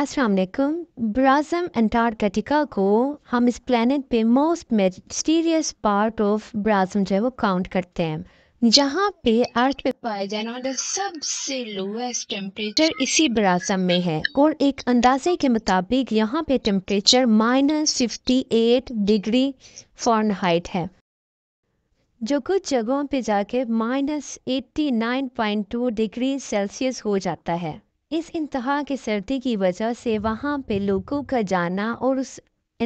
अस्सलाम ब्राज़म अंटार्कटिका को हम इस प्लेनेट पे मोस्ट मिस्टीरियस पार्ट ऑफ ब्राज़म जो है वो काउंट करते हैं जहाँ पे अर्थ पे पाया जाने वाला सबसे लोएस्ट टेम्परेचर इसी ब्राज़म में है और एक अंदाजे के मुताबिक यहाँ पे temperature minus fifty eight degree Fahrenheit है जो कुछ जगहों पे जाके minus eighty nine point two degree Celsius हो जाता है इस इंतहा की सर्दी की वजह से वहाँ पे लोगों का जाना और उस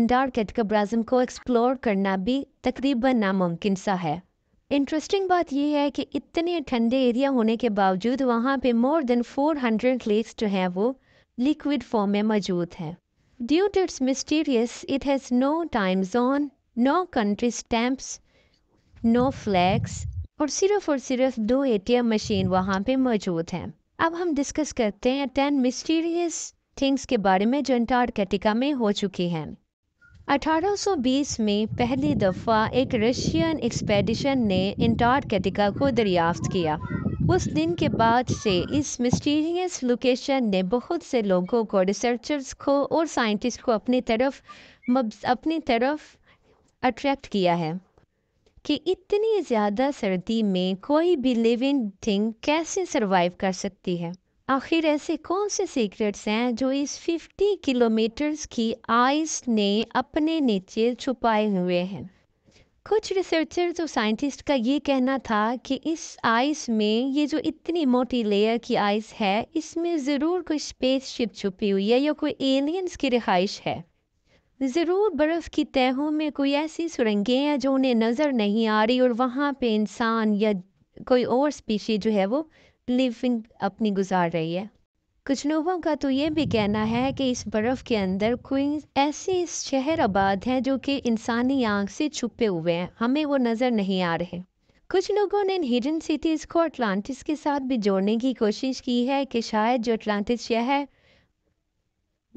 एंडार्केट कब्राजम को एक्सप्लोर करना भी तकरीबन नामुमकिन सा है इंटरेस्टिंग बात यह है कि इतने ठंडे एरिया होने के बावजूद वहाँ पे मोर देन 400 लेक्स जो हैं वो लिक्विड फॉर्म में मौजूद हैं due to its mysterious it has no time zone no country stamps no flags और सिर्फ और सिर्फ दो एटीएम मशीन वहाँ पे मौजूद हैं अब हम डिस्कस करते हैं टेन मिस्टीरियस थिंग्स के बारे में जो अंटार्कटिका में हो चुकी हैं 1820 में पहली दफ़ा एक रशियन एक्सपेडिशन ने अंटार्कटिका को दरियाफ्त किया उस दिन के बाद से इस मिस्टीरियस लोकेशन ने बहुत से लोगों को रिसर्चर्स को और साइंटिस्ट को अपनी तरफ अपनी तरफ अट्रैक्ट किया है कि इतनी ज़्यादा सर्दी में कोई भी लिविंग थिंग कैसे सर्वाइव कर सकती है आखिर ऐसे कौन से सीक्रेट्स हैं जो इस 50 किलोमीटर्स की आइस ने अपने नीचे छुपाए हुए हैं कुछ रिसर्चर्स और साइंटिस्ट का ये कहना था कि इस आइस में ये जो इतनी मोटी लेयर की आइस है इसमें ज़रूर कोई स्पेस शिप छुपी हुई है या कोई एलियंस की रिहाइश है ज़रूर बर्फ़ की तहों में कोई ऐसी सुरंगें हैं जो उन्हें नज़र नहीं आ रही और वहाँ पे इंसान या कोई और स्पीशी जो है वो लिविंग अपनी गुजार रही है कुछ लोगों का तो ये भी कहना है कि इस बर्फ़ के अंदर कोई ऐसे शहर आबाद हैं जो कि इंसानी आंख से छुपे हुए हैं हमें वो नज़र नहीं आ रहे कुछ लोगों ने इन हिडन सिटीज़ को अटलांटिस के साथ भी जोड़ने की कोशिश की है कि शायद जो अटलांटिस शहर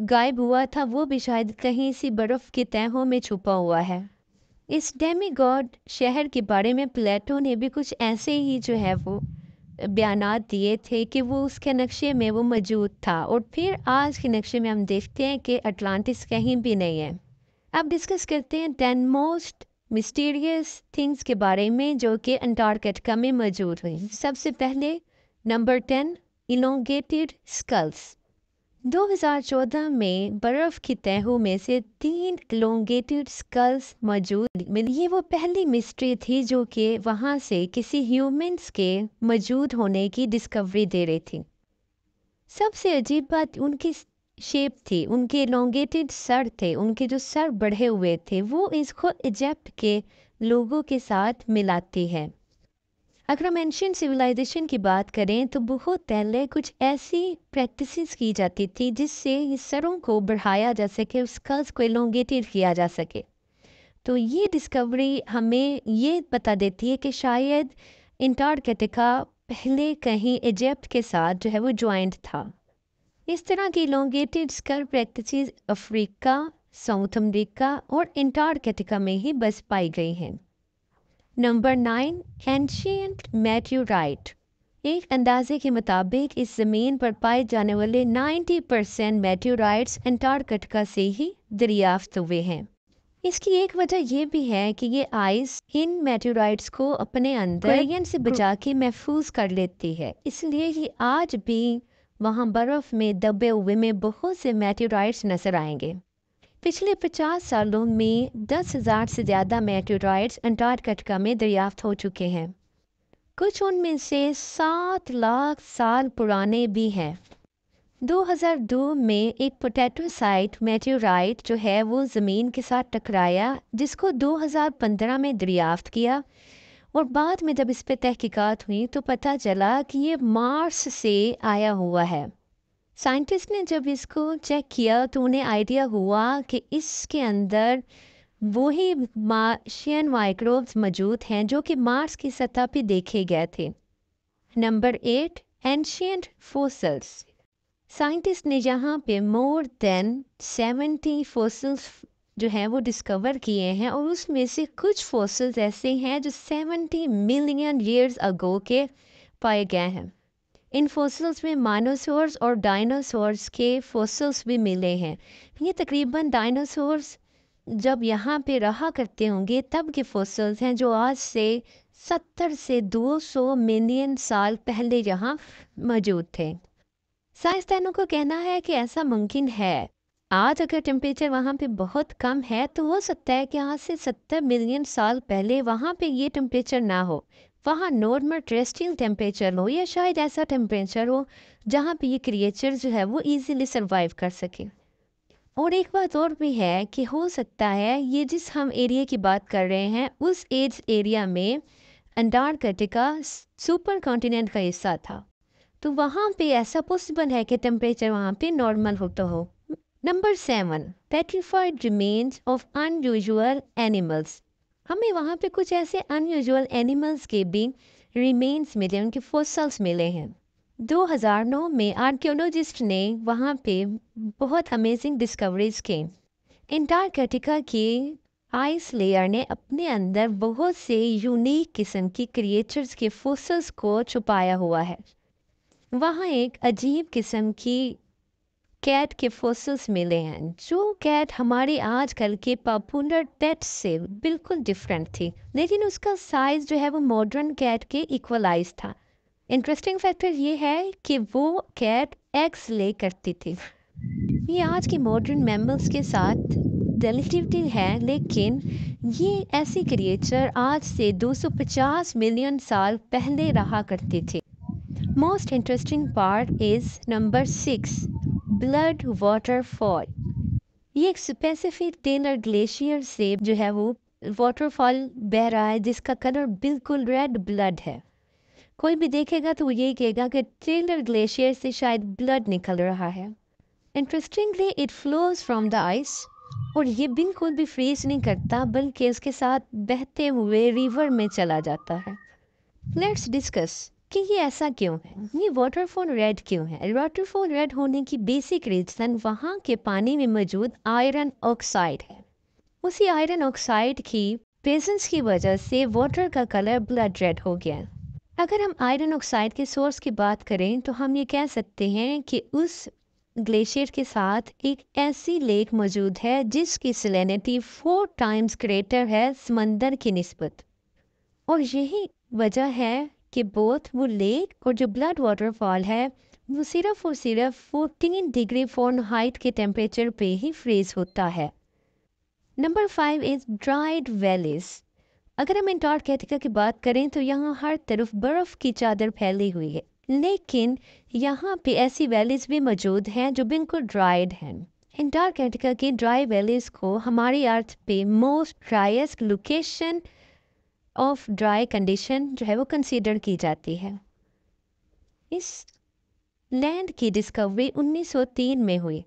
गायब हुआ था वो भी शायद कहीं इसी बर्फ़ के तहों में छुपा हुआ है इस डेमी गॉड शहर के बारे में प्लेटो ने भी कुछ ऐसे ही जो है वो बयान दिए थे कि वो उसके नक्शे में वो मौजूद था और फिर आज के नक्शे में हम देखते हैं कि अटलांटिस कहीं भी नहीं है अब डिस्कस करते हैं टेन मोस्ट मिस्टीरियस थिंग्स के बारे में जो कि अंटार्कटिका में मौजूद हुई सबसे पहले नंबर टेन इलोंगेटेड स्कल्स 2014 में बर्फ की तहों में से तीन लोंगेटेड स्कल्स मौजूद मिली ये वो पहली मिस्ट्री थी जो कि वहाँ से किसी ह्यूमंस के मौजूद होने की डिस्कवरी दे रही थी सबसे अजीब बात उनकी शेप थी उनके लोंगेटेड सर थे उनके जो सर बढ़े हुए थे वो इसको इजिप्ट के लोगों के साथ मिलाती है अगर हम एंशियन सिविलाइजेशन की बात करें तो बहुत पहले कुछ ऐसी प्रैक्टिसेस की जाती थी जिससे सरों को बढ़ाया जा सके स्कल्स को एलोंगेटेड किया जा सके तो ये डिस्कवरी हमें ये बता देती है कि शायद इंटारकेटिका पहले कहीं इजिप्ट के साथ जो है वो ज्वाइंट था इस तरह की elongated skull practice Africa South America और इंटारकेटिका में ही बस पाई गई हैं नंबर नाइन एंशियंट मेट्यूराइट एक अंदाजे के मुताबिक इस ज़मीन पर पाए जाने वाले 90 परसेंट मेट्यूराइट एंटार्कटिका से ही दरियाफ्त हुए हैं इसकी एक वजह यह भी है कि ये आइस इन मेट्यूराइट्स को अपने अंदर से बचा के महफूज कर लेती है इसलिए ये आज भी वहाँ बर्फ़ में दबे हुए में बहुत से मेट्यूराइट्स नज़र आएंगे पिछले 50 सालों में 10,000 से ज़्यादा मेट्रोराइड्स अंटार्कटिका में दरियाफ्त हो चुके हैं कुछ उनमें से 7 लाख साल पुराने भी हैं 2002 में एक पोटैटो साइट जो है वो ज़मीन के साथ टकराया जिसको 2015 में दरियाफ्त किया और बाद में जब इस पर तहकीकात हुई तो पता चला कि ये मार्स से आया हुआ है साइंटिस्ट ने जब इसको चेक किया तो उन्हें आइडिया हुआ कि इसके अंदर वही मार्शियन माइक्रोब्स मौजूद हैं जो कि मार्स की सतह पर देखे गए थे number eight ancient fossils scientist ने यहाँ पे मोर देन सेवेंटी फोसल्स जो हैं वो डिस्कवर किए हैं और उसमें से कुछ फोसल्स ऐसे हैं जो सेवेंटी मिलियन ईयर्स अगो के पाए गए हैं इन फॉसिल्स में मानोसोर्स और डायनासोर्स के फॉसिल्स भी मिले हैं ये तकरीबन डायनासोर्स जब यहाँ पे रहा करते होंगे तब के फॉसिल्स हैं जो आज से 70 से 200 मिलियन साल पहले यहाँ मौजूद थे साइंसदानों को कहना है कि ऐसा मुमकिन है आज अगर टेम्परेचर वहाँ पे बहुत कम है तो हो सकता है कि आज से 70 मिलियन साल पहले वहाँ पे ये टेम्परेचर ना हो वहाँ नॉर्मल ट्रेस्टिंग टेम्परेचर हो या शायद ऐसा टेम्परेचर हो जहाँ पे ये क्रिएचर जो है वो इजीली सरवाइव कर सके और एक बात और भी है कि हो सकता है ये जिस हम एरिया की बात कर रहे हैं उस एज एरिया में अंटार्कटिका सुपर कॉन्टिनेंट का हिस्सा था तो वहाँ पे ऐसा पॉसिबल है कि टेम्परेचर वहाँ पे नॉर्मल होता हो number seven petrified remains of unusual animals हमें वहाँ पे कुछ ऐसे अनयूजुअल एनिमल्स के भी रिमेन्स मिले उनके फोसल्स मिले हैं 2009 में आर्कियोलॉजिस्ट ने वहाँ पे बहुत अमेजिंग डिस्कवरीज के इंटार्कटिका के आइस लेयर ने अपने अंदर बहुत से यूनिक किस्म की क्रिएचर्स के फोसल्स को छुपाया हुआ है वहाँ एक अजीब किस्म की कैट के फोसल्स मिले हैं जो कैट हमारे आजकल के पॉपुलर पेट से बिल्कुल डिफरेंट थी लेकिन उसका साइज़ जो है वो मॉडर्न कैट के इक्वलाइज था इंटरेस्टिंग फैक्टर ये है कि वो कैट एग्स ले करती थी ये आज के मॉडर्न मेम्बल्स के साथ डेलीटिविटी है लेकिन ये ऐसी क्रिएचर आज से 250 मिलियन साल पहले रहा करती थी most interesting part is number six blood waterfall ये एक स्पेसिफिक टेनर ग्लेशियर से जो है वो वाटरफॉल बह रहा है जिसका कलर बिल्कुल रेड ब्लड है कोई भी देखेगा तो वो यही कहेगा कि टेलर ग्लेशियर से शायद ब्लड निकल रहा है interestingly it flows from the ice और ये बिल्कुल भी फ्रीज नहीं करता बल्कि उसके साथ बहते हुए रिवर में चला जाता है लेट्स डिस्कस कि ये ऐसा क्यों है ये वाटरफॉल रेड क्यों है वाटरफॉल रेड होने की बेसिक रीज़न वहाँ के पानी में मौजूद आयरन ऑक्साइड है उसी आयरन ऑक्साइड की प्रेजेंस की वजह से वाटर का कलर ब्लड रेड हो गया अगर हम आयरन ऑक्साइड के सोर्स की बात करें तो हम ये कह सकते हैं कि उस ग्लेशियर के साथ एक ऐसी लेक मौजूद है जिसकी सिलेनिटी फोर टाइम्स ग्रेटर है समंदर की नस्बत और यही वजह है कि बोथ वो लेक और जो ब्लड वाटरफॉल है वो सिर्फ़ और सिर्फ फोर्टीन डिग्री फोन हाइट के टेम्परेचर पे ही फ्रीज़ होता है number five is dried valleys अगर हम एंटार्कटिका की बात करें तो यहाँ हर तरफ बर्फ़ की चादर फैली हुई है लेकिन यहाँ पे ऐसी वैलीज़ भी मौजूद हैं जो बिल्कुल ड्राइड हैं एंटार्कटिका की ड्राई वैलीज़ को हमारी अर्थ पे most driest location of dry condition जो है वो कंसीडर की जाती है इस लैंड की डिस्कवरी 1903 में हुई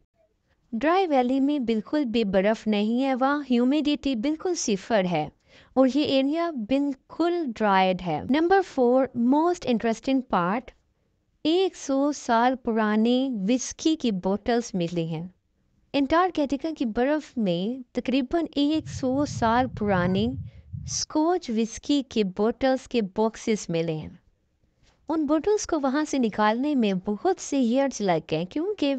ड्राई वैली में बिल्कुल भी बर्फ़ नहीं है वहाँ ह्यूमिडिटी बिल्कुल सिफर है और ये एरिया बिल्कुल ड्राइड है number four most interesting part 100 साल पुराने विस्की की बोटल्स मिली हैं एंटार्कटिका की बर्फ़ में तकरीबन 100 साल पुरानी स्कोच विस्की के बोटल्स के बॉक्सेस मिले हैं उन बोटल्स को वहाँ से निकालने में बहुत से ईयर्स लग गए क्योंकि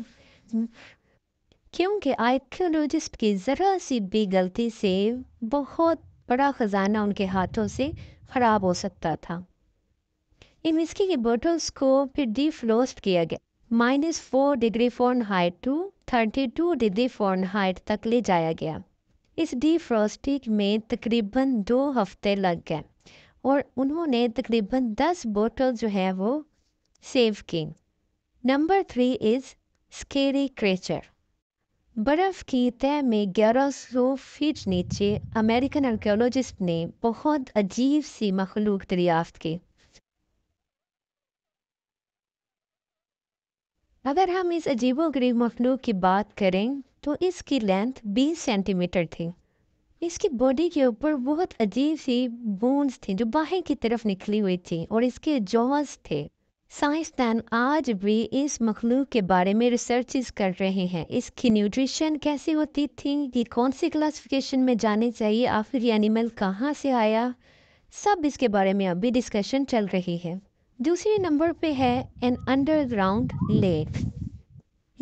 क्योंकि आर्कियोलॉजिस्ट की ज़रा सी भी गलती से बहुत बड़ा ख़जाना उनके हाथों से ख़राब हो सकता था इन विस्की के बोटल्स को फिर डी फ्लोस्ट किया गया minus four degree Fahrenheit to thirty two degree Fahrenheit तक ले जाया गया इस डिफ्रॉस्टिंग में तकरीबन दो हफ्ते लग गए और उन्होंने तकरीबन दस बोतल जो है वो सेव की number three is scary creature बर्फ़ की तय में 1100 फीट नीचे अमेरिकन आर्कियोलॉजिस्ट ने बहुत अजीब सी मखलूक दरियाफ्त की अगर हम इस अजीबोगरीब गरीब मखलूक की बात करें तो इसकी लेंथ 20 सेंटीमीटर थी इसकी बॉडी के ऊपर बहुत अजीब सी बोन्स थी जो बाहर की तरफ निकली हुई थी और इसके जॉज थे साइंसदान आज भी इस मखलूक के बारे में रिसर्च कर रहे हैं इसकी न्यूट्रिशन कैसी होती थी कि कौन सी क्लासिफिकेशन में जाने चाहिए आखिर एनिमल कहाँ से आया सब इसके बारे में अभी डिस्कशन चल रही है दूसरे नंबर पे है एन अंडरग्राउंड लेक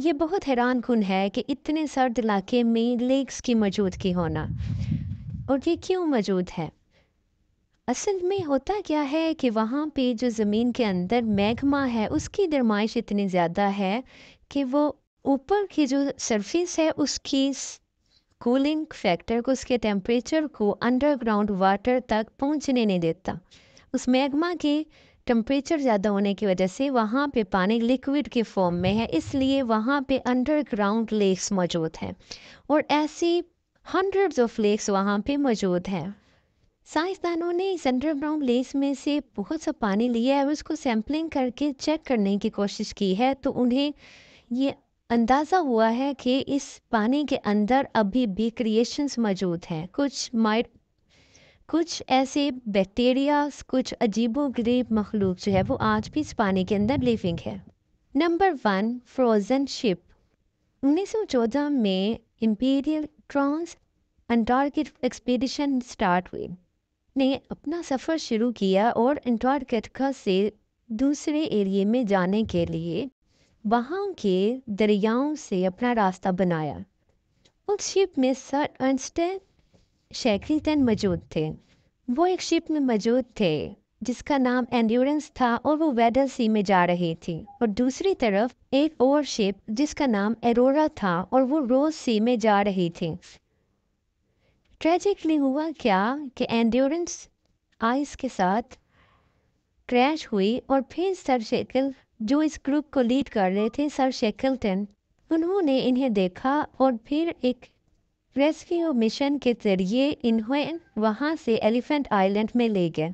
ये बहुत हैरान कन है कि इतने सर्द इलाके में लेक्स की मौजूदगी होना और ये क्यों मौजूद है असल में होता क्या है कि वहाँ पे जो ज़मीन के अंदर मैगमा है उसकी दरमाइश इतनी ज़्यादा है कि वो ऊपर की जो सरफेस है उसकी कूलिंग फैक्टर को उसके टेम्परेचर को अंडरग्राउंड वाटर तक पहुँचने नहीं देता उस मैगमा के टेम्परेचर ज़्यादा होने की वजह से वहाँ पे पानी लिक्विड के फॉर्म में है इसलिए वहाँ पे अंडरग्राउंड लेक्स मौजूद हैं और ऐसी हंड्रेड्स ऑफ लेक्स वहाँ पे मौजूद हैं साइंसदानों ने इस अंडरग्राउंड लेक्स में से बहुत सा पानी लिया है और उसको सैम्पलिंग करके चेक करने की कोशिश की है तो उन्हें ये अंदाज़ा हुआ है कि इस पानी के अंदर अभी भी क्रिएशंस मौजूद हैं कुछ माइट कुछ ऐसे बैक्टीरिया कुछ अजीबो गरीब मखलूक जो है वो आज भी इस पानी के अंदर लिविंग है नंबर वन फ्रोज़न शिप उन्नीस सौ चौदह में imperial trans Antarctic expedition start हुई ने अपना सफ़र शुरू किया और अंटार्कटिका से दूसरे एरिए में जाने के लिए वहाँ के दरियाओं से अपना रास्ता बनाया उस शिप में सर अर्नस्टेड शैकरीटन मौजूद थे वो एक शिप में मौजूद थे जिसका नाम एंड्योरेंस था और वो वेडल सी में जा रही थी और दूसरी तरफ एक और शिप जिसका नाम एरोरा था और वो रोज सी में जा रही थी ट्रेजिकली हुआ क्या कि एंड्योरेंस आइस के साथ क्रैश हुई और फिर सर शेकल जो इस ग्रुप को लीड कर रहे थे सर शेकल्टन उन्होंने इन्हें देखा और फिर एक रेस्क्यू मिशन के जरिए इन्हें वहां से एलिफेंट आइलैंड में ले गए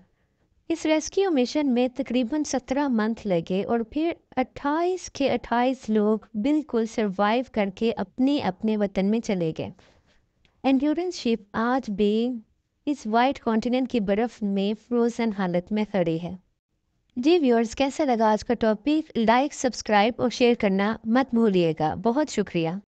इस रेस्क्यू मिशन में तकरीबन सत्रह मंथ लगे और फिर अट्ठाईस के अट्ठाईस लोग बिल्कुल सरवाइव करके अपने अपने वतन में चले गए एंड्योरेंस शिप आज भी इस वाइट कॉन्टिनेंट की बर्फ़ में फ्रोज़न हालत में खड़ी है जी व्यूअर्स कैसा लगा आज का टॉपिक लाइक सब्सक्राइब और शेयर करना मत भूलिएगा बहुत शुक्रिया